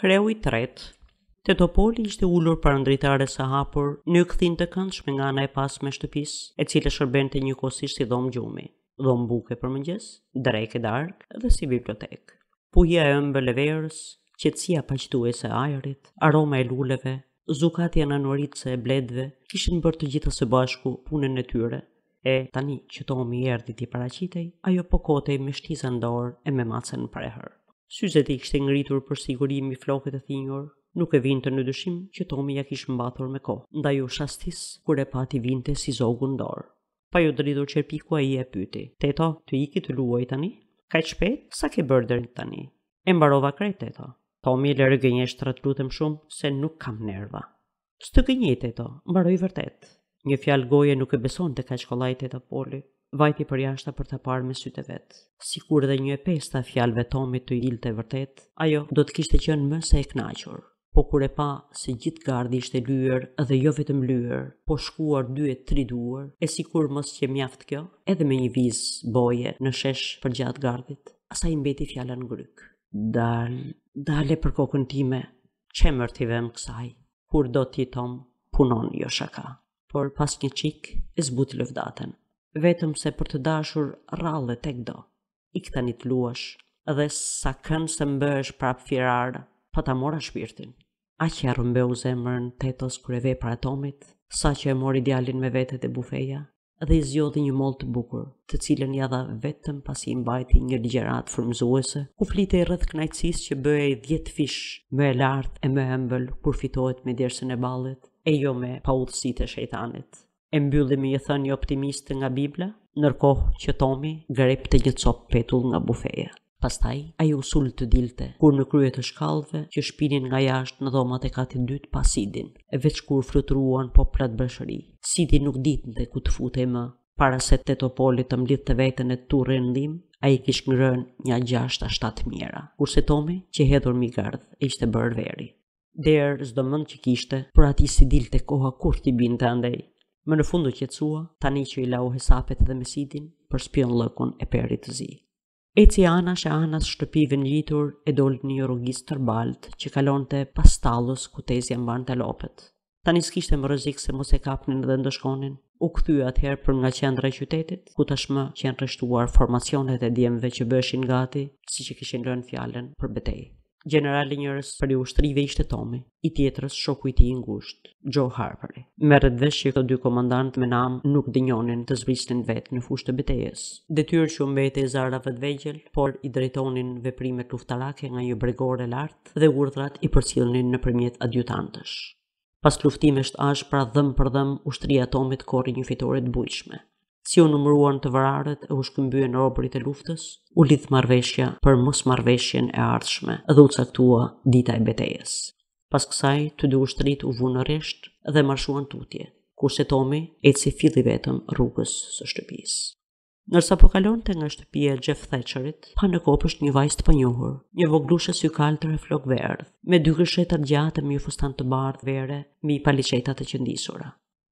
kreu i tret. Tetopoli ishte ullur për ndritare sa hapur në këthin të këndshme nga ana e pas me shtëpis, e cile shërben të një kosisht si dhom gjumi, dhom buke për mëngjes, drejke dark dhe si bibliotek. Puhja e mbë leverës, qetsia paqtu e se ajerit, aroma e luleve, zukatja në noritëse e bledve, kishin bërë të gjithë së bashku punën e tyre, e tani që Tomi erdi ti paracitej, ajo pokotej me shtiza ndorë e me macen preherë. Syzet i kishte ngritur për sigurim i flokët e thinjur, nuk e vinte në dyshim që Tomi ja kishë mbathur me kohë, nda ju shastis, kur e pati vinte si zogu ndorë. Pa ju dridhur qërpiku a i e pyti, teto, të iki të luaj tani? Ka i shpet, sa ke bërderin tani? E mbarova krej, teto. Tomi e lërë gënjesht të ratë lutëm shumë, se nuk kam nerva. Së të gënjit, teto, mbaroj vërtet. Një fjalë goje nuk e beson të ka i teta teto, poli vajti për jashta për të parë me sytë vet. Sikur edhe një e pesta fjalëve Tomit të ilte vërtet, ajo do të kishte qenë më se e kënaqur. Po kur e pa se gjithë gardhi ishte lyer dhe jo vetëm lyer, po shkuar dy e tri duar, e sikur mos që mjaft kjo, edhe me një viz boje në shesh për gjatë gardhit, asaj mbeti fjala në gryk. Dal, dale për kokën time, qemër t'i kësaj, kur do t'i tom, punon jo shaka. Por pas një çik e zbuti lëvdaten vetëm se për të dashur rallë tek kdo. I këta një të luash, edhe sa kënë se mbësh prap firar, pa po ta mora shpirtin. A që ja rëmbe u zemërn të etos kërëve për atomit, sa që e mori djalin me vetët e bufeja, edhe i zjodhi një mol të bukur, të cilën jadha vetëm pasi i mbajti një ligjerat fërmëzuese, ku flite i rëth knajtësis që bëhe i djetë fish, më e lartë e më embel, kur fitohet me djersën e balet, e jo me pa udhësit e shejtanit e mbyllim një thënë një optimist nga Bibla, nërkohë që Tomi grep të një copë petull nga bufeja. Pastaj, a ju sul të dilte, kur në kryet të shkallve që shpinin nga jashtë në dhomat e katit dytë pa sidin, e veç kur frutruan po platë bërshëri. Sidi nuk ditë dhe ku të futë e më, para se të të polit të mlitë të vetën e të rëndim, a i kishë ngrën një gjasht a shtatë mjera, kurse Tomi që hedhur mi ishte bërë veri. Derë zdo mënd që kishte, për ati si dilte koha kur t'i binte andej, Më në fund do qetësua, tani që i lau hesapet dhe mesidin, për spion lëkun e perit të zi. E ci ana shë anas shtëpi gjitur e dollë një rogis tërbalt që kalon të pas talës ku tezi e të lopet. Tani s'kishtë e më rëzik se mos e kapnin dhe ndëshkonin, u këthy atëherë për nga qendra e qytetit, ku tashmë qenë rështuar formacionet e djemve që bëshin gati, si që kishin rënë fjallën për betejë. Generali njërës për i ushtrive ishte Tomi, i tjetërës shoku i ti i ngusht, Joe Harper. Me rëdveshë që të dy komandant me nam nuk dinjonin të zbristin vetë në fushë të betejes. Detyrë që mbejt e zara vëtë por i drejtonin veprime të luftalake nga një bregore lartë dhe urdrat i përsilnin në përmjet adjutantësh. Pas luftime shtë ashë pra dhëm për dhëm, ushtria Tomit kori një fitore të bujshme si u numëruan të vërarët e u shkëmbyen robërit e luftës, u lidh marrveshja për mos marveshjen e ardhshme dhe u caktua dita e betejës. Pas kësaj, të dy ushtrit u vunë rresht dhe marshuan tutje, kurse Tomi si filli vetëm rrugës së shtëpisë. Nërsa po kalonte nga shtëpia Jeff Thatcherit, pa në kopësht një vajzë të panjohur, një voglushe sy kaltë e flok verdh, me dy gësheta gjatë e mjë fustan të bardh vere, mi paliqeta të qëndisura.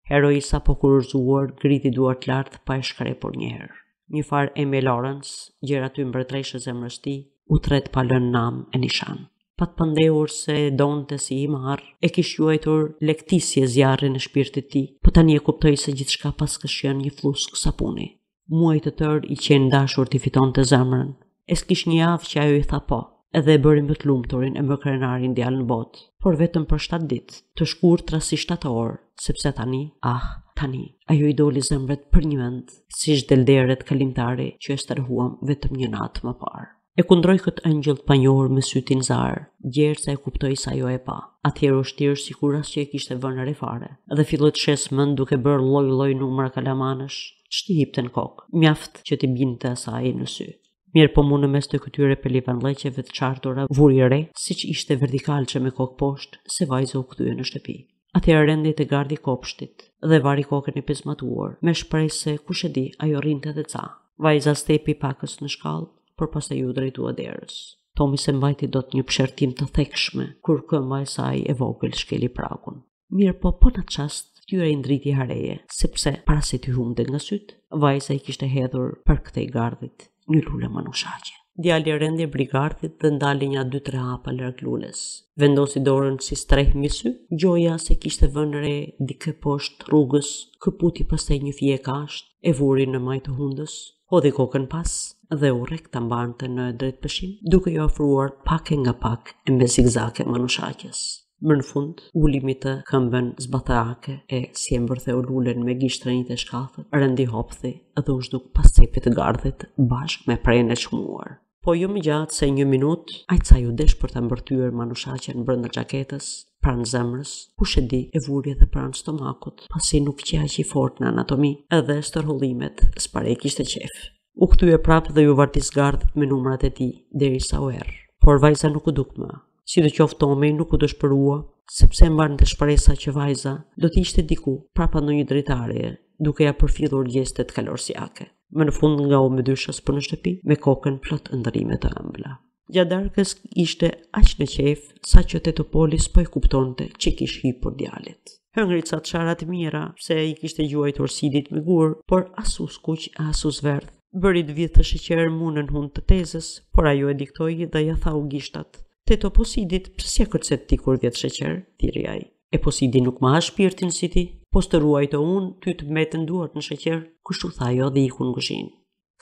Heroisa po kurrëzuar griti duart lart pa e shkrepur një herë. Një farë Amy Lawrence, gjerë aty mbretreshë e ti, u tret pa lën nam e nishan. Pat pëndehur se donë të si i marë, e kishë juajtur lektisje zjarën e shpirtit ti, po tani e kuptoj se gjithë shka pas këshën një kësa sapuni. Muaj të tërë i qenë dashur të fiton të zemrën, e një avë që ajo i tha po, edhe e bëri më të lumturin e më krenarin djalë në botë, por vetëm për 7 ditë, të shkur të 7 orë, sepse tani, ah, tani, ajo i doli li zëmret për një vendë, si shdelderet kalimtari që e stërhuam vetëm një natë më parë. E kundroj këtë ëngjëllë pa njohër më sytin zarë, gjerë se e kuptoj sa jo e pa. Atëherë o shtirë si kur asë që e kishtë e vënë refare, edhe fillot shesë mënd duke bërë loj loj numra kalamanësh, që ti hipte në kokë, mjaftë që ti binte asaj në sy. Mirë po mundë mes të këtyre pelivan leqeve të qartura, vuri re, si që ishte vertikal që me kokë poshtë, se vajzë u këtyre në shtëpi. Ati e rendi të gardi kopshtit dhe vari kokën e pismatuar, me shprej se ku shedi ajo rinte dhe ca. Vajza stepi pakës në shkallë, për pas e ju drejtua derës. Tomi se mbajti do të një pëshertim të thekshme, kur kë mbajsa i e vogël shkeli pragun. Mirë po, po në qast, tyre i ndriti hareje, sepse para se të humde nga sytë, vajza i kishte hedhur për këtej gardit një lullë më në shakje. Djali rendi e brigartit dhe ndali nja 2-3 hapa lërg lullës. Vendosi dorën si streh një sy, gjoja se kishte vënëre dike poshtë rrugës, këputi pëste një fje e kasht, e vuri në majtë hundës, hodhi kokën pas dhe u rek të mbante në drejtë pëshim, duke jo afruar pak e nga pak e me zigzake më në shakjes. Më në fund, ulimi të këmbën zbatake e si e mbërthe u lullen me gishtrenit e shkathët, rëndi hopthi edhe u shduk pas cepit të gardhit bashk me prejnë e qmuar. Po jo më gjatë se një minut, ajtë sa ju desh për të mbërtyr manushaqen brënda gjaketës, pranë zemrës, ku e di e vurje dhe pranë stomakut, pasi nuk qëja që i fort në anatomi, edhe stërhullimet sparekisht e qefë. U këtu e prapë dhe ju vartis gardhët me numrat e ti, dhe i sa u erë, por vajza nuk u dukë më, Si dhe qoftë Tomi nuk u dëshpërua, sepse mbar në të shpresa që vajza do të ishte diku, prapa në një dritarje, duke ja përfidhur gjestet kalorsiake. Më në fund nga u më dyshës për në shtëpi, me kokën plot ndërime të ambla. Gjadarkës ishte aq në qef, sa që të të polis po e kuptonte që hi për djalit. Hëngrit sa të sharat mira, se i kishte gjuaj të orsidit me gurë, por asus kuq asus verdh. Bërit vjetë të shqeqerë munën hund të tezës, por ajo e diktoj dhe ja tha u gishtat Te të posidit, e kërcet ti kur vjetë sheqer, thiri ai. E posidi nuk ma ha shpirtin si ti, po të ruaj të unë, ty të metën duart në sheqer, kështu tha jo dhe iku në gëshinë.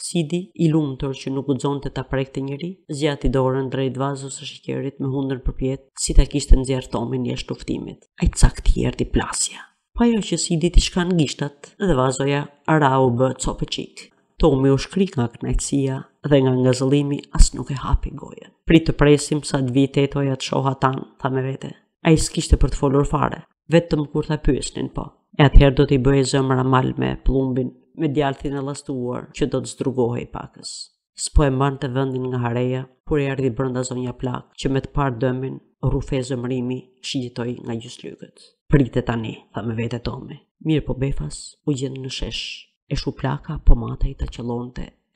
Sidi, i tërë që nuk gudzon të ta prek të njëri, i dorën drejt vazës së shikjerit me hundër për pjetë, si ta kishtë nëzjerë tomin një shtuftimit. A i cak të jerdi plasja. Pa jo që Sidi t'i shkan gishtat dhe vazoja arau bë copë qikë. Tomi u shkri nga knajtësia dhe nga zëlimi as nuk e hapi gojen. Pri të presim sa të etoja e toja të shoha tanë, tha me vete. A i s'kishte për të folur fare, vetëm kur të pyesnin po. E atëherë do t'i bëje zëmëra malme, me plumbin, me djalëtin e lastuar që do të zdrugohe i pakës. S'po e mërën të vëndin nga hareja, kur e ardi brënda zonja plak, që me të parë dëmin, rrufe zëmërimi që gjitoj nga gjyslykët. Pritë tani, tha me vete Tomi. mirë po befas, u gjendë në sheshë e shu plaka po mata të qëllon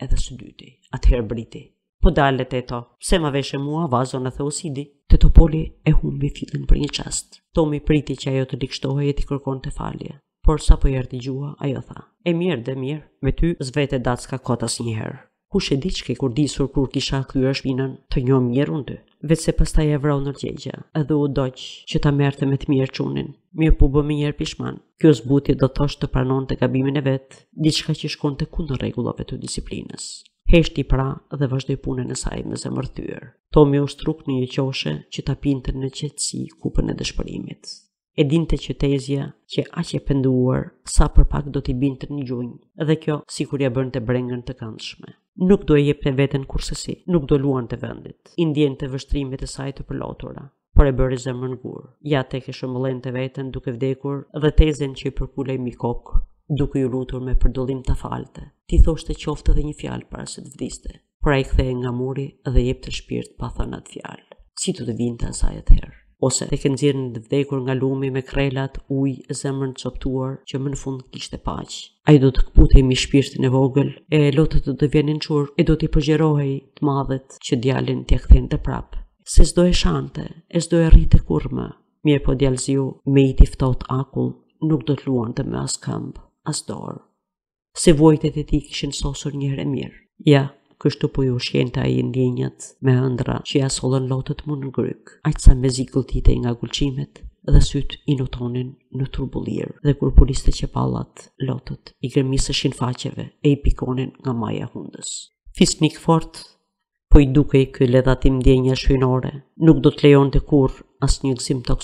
edhe së dyti. Atëherë briti, po dalë të eto, se ma veshe mua vazo në theosidi, të të poli e humbi fitin për një qast. Tomi priti që ajo të dikshtohë e ti kërkon të falje, por sa po jërti gjua, ajo tha, e mirë dhe mirë, me ty zvete datës ka kotas njëherë. Ku shë di ke kur disur kur kisha këtë e shpinën të njëmë njërë ndë, vetëse pas ta e vrau nërgjegja, edhe u doqë që ta merte me të mirë qunin, mirë po bëmi njerë pishman. Kjo zbuti do tosh të pranon të gabimin e vetë, diçka që shkon të kundë regullove të disiplinës. Heshti i pra dhe vazhdoi punën e saj me zemërthyer. Tomi u shtruk në një qoshe që ta pinte në qetësi kupën e dëshpërimit. E dinte që tezja që aq e penduar sa për pak do t'i binte në gjunjë, dhe kjo sikur ia bënte brengën të këndshme. Nuk do e jepte veten kursesi, nuk do luan të vendit. I ndjente vështrimet e saj të përlotura, por e bëri zemrën gur. Ja tek e shëmbullën të veten duke vdekur dhe tezen që i përkulej mi kok, duke i lutur me përdollim të falte. Ti thoshte qoftë edhe një fjalë para se të vdiste. por i kthehej nga muri dhe jep të shpirt pa thënë atë fjalë. Si të të vinte asaj herë, ose të këndzirën të vdekur nga lumi me krelat, ujë, zemrën soptuar që më në fund kishte paq. A i do të këpute i mi shpirtin e vogël, e lotët të të vjenin qur, e do të i përgjerohej të madhet që djalin të jakëthin të prapë se s'do e shante, e s'do e rrit e kurme, Mirë po djelziu, me i tiftot akull, nuk do të të me as këmbë, as dorë. Se vojtet e ti kishin sosur njëre mirë. Ja, kështu po ju shkjente a i ndjenjat me ëndra që ja solën lotët mu në gryk, aqë sa me zikulltite nga gulqimet dhe sytë i notonin në turbulirë dhe kur puliste që palat, lotët i gërmisëshin faqeve e i pikonin nga maja hundës. Fisnik fort, po i duke i kylle dhe atim djenja shvinore, nuk do të lejon të kur as një gzim të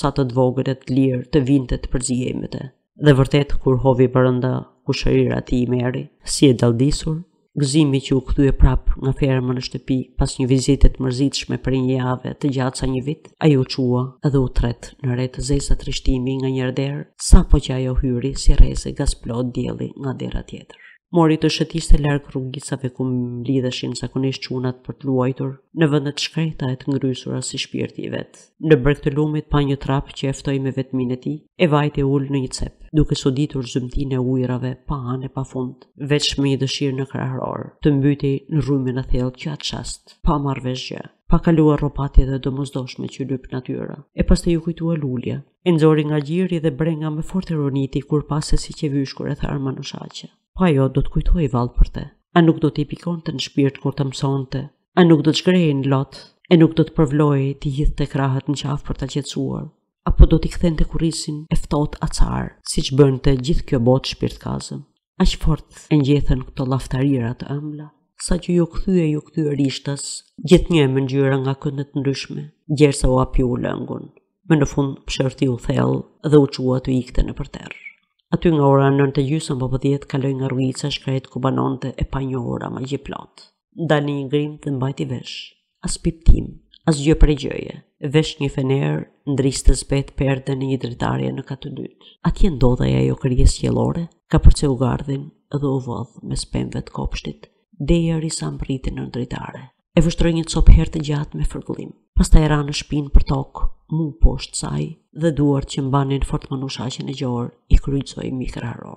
sa të dvogër e të lirë të vindet për zjemete. Dhe vërtet, kur hovi përënda ku shërira ti i meri, si e daldisur, gëzimi që u këtu e prap nga fermën në shtëpi pas një vizitet mërzitshme për një jave të gjatë sa një vit, a ju qua edhe u tret në rejtë të zesat të rishtimi nga njërder, sa po që a hyri si reze gaz plot djeli nga dera tjetër mori të shëtiste larg rrugicave ku mlidheshin zakonisht çunat për të luajtur në vende të shkreta e të ngrysura si shpirti i vet. Në breg të lumit pa një trap që e ftoi me vetminë e tij, e e ul në një cep, duke soditur zëmti e ujrave pa anë e pa fundë, veç me i dëshirë në krahror, të mbyti në rrymën e thellë që të çast, pa marrë vesh gjë pa kaluar rrobatje dhe domosdoshme që lyp natyra. E të ju kujtua lulja. E nxori nga gjiri dhe brenga me fort ironiti kur pase si që vyshkur e tharma në shaqe. Po jo do të kujtoj valë për te. A nuk do t'i pikon të në shpirt kur të mëson të, a nuk do të shkrejë në lotë, e nuk do të përvloj t'i gjithë të krahët në qafë për të qetsuar, apo do t'i këthen të kurisin eftot atësarë, si që bënë të gjithë kjo botë shpirt kazëm. A që fort e njëthën këto laftarirat ëmbla, sa që ju këthyë ju këthyë rishtës, gjithë një e më njëra nga këndet ndryshme, gjersa u api u lëngun, me në fund pëshërti u dhe u të ikte në Aty nga ora nën të gjysën po pëdhjet po kaloj nga rrugica shkret ku banonte e pa një ora ma gjë plot. Dani një ngrim dhe mbajti vesh, as piptim, as gjë për gjëje, vesh një fener ndrisë të zbet perde në një dritarje në katë dytë. Atje ndodha ja jo kërjes qjelore, ka përce u gardhin dhe u vodh me spemve të kopshtit, dhe i arisa mbritin në dritare e vështroj një copë herë të gjatë me fërgullim. Pas ta e ra në shpinë për tokë, mu poshtë saj dhe duar që mbanin fort më nusha që në gjorë, i krycoj mikrarorë.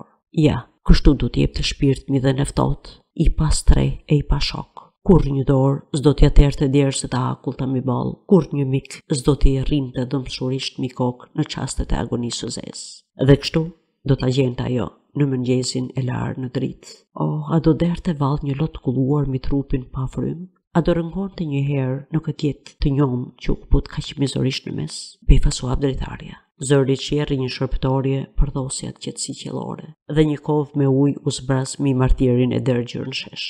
Ja, kështu du t'jep të shpirt mi dhe neftot, i pas tre e i pas shok. Kur një dorë, zdo t'ja tërë të djerë se ta akull të mi balë, kur një mik, zdo t'i rrim të dëmëshurisht mi kokë në qastet e agonisë së zesë. Dhe kështu, do t'a gjenë t'a jo, në mëngjesin e larë në dritë. O, a do derë të valë një lotë kulluar mi trupin pa frymë, A do rëngon të një herë në e jetë të njomë që u këput ka që mizorisht në mes, pe i fasuab dritarja. Zërri që erë një shërptorje për dhosjat si qelore, dhe një kovë me ujë u zbras mi martirin e dërgjër në shesh.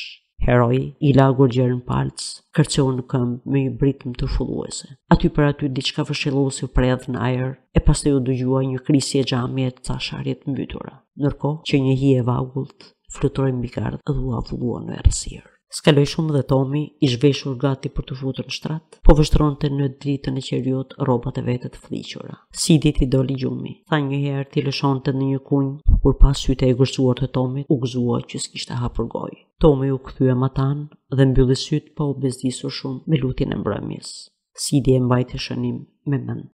Heroi, i lagur në palcë, kërceu në këmbë me i britëm të fulluese. Aty për aty diçka fëshilu si predhë në ajer, e pas të ju dëgjua një krisi e gjamje të casharjet mbytura, nërko që një hi e vagullt, fluturin bikardë u vullua në erësirë. Skaloj shumë dhe Tomi i zhveshur gati për të futur në shtrat, po vështron të në dritën e qeriot robat e vetët fliqura. Si dit i doli gjumi, tha një herë t'i lëshon të në një kunjë, kur pas syte e gërsuar të Tomi, u gëzua që s'kishtë hapur gojë. Tomi u këthyë matan dhe mbyllë sytë pa po u bezdisur shumë me lutin e mbrëmjes. Si dit e mbajtë shënim me mënd.